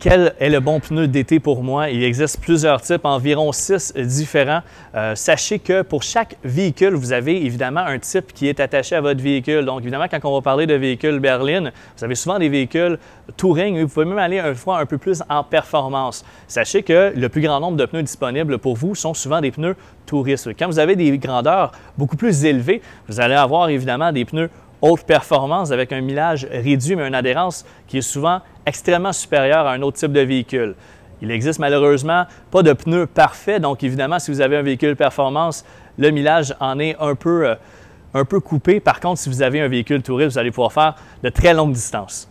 quel est le bon pneu d'été pour moi. Il existe plusieurs types, environ six différents. Euh, sachez que pour chaque véhicule, vous avez évidemment un type qui est attaché à votre véhicule. Donc, évidemment, quand on va parler de véhicules berline, vous avez souvent des véhicules touring, vous pouvez même aller un fois un peu plus en performance. Sachez que le plus grand nombre de pneus disponibles pour vous sont souvent des pneus touristes. Quand vous avez des grandeurs beaucoup plus élevées, vous allez avoir évidemment des pneus haute performance avec un millage réduit, mais une adhérence qui est souvent extrêmement supérieur à un autre type de véhicule. Il existe malheureusement pas de pneus parfaits, donc évidemment, si vous avez un véhicule performance, le millage en est un peu, euh, un peu coupé. Par contre, si vous avez un véhicule touriste, vous allez pouvoir faire de très longues distances.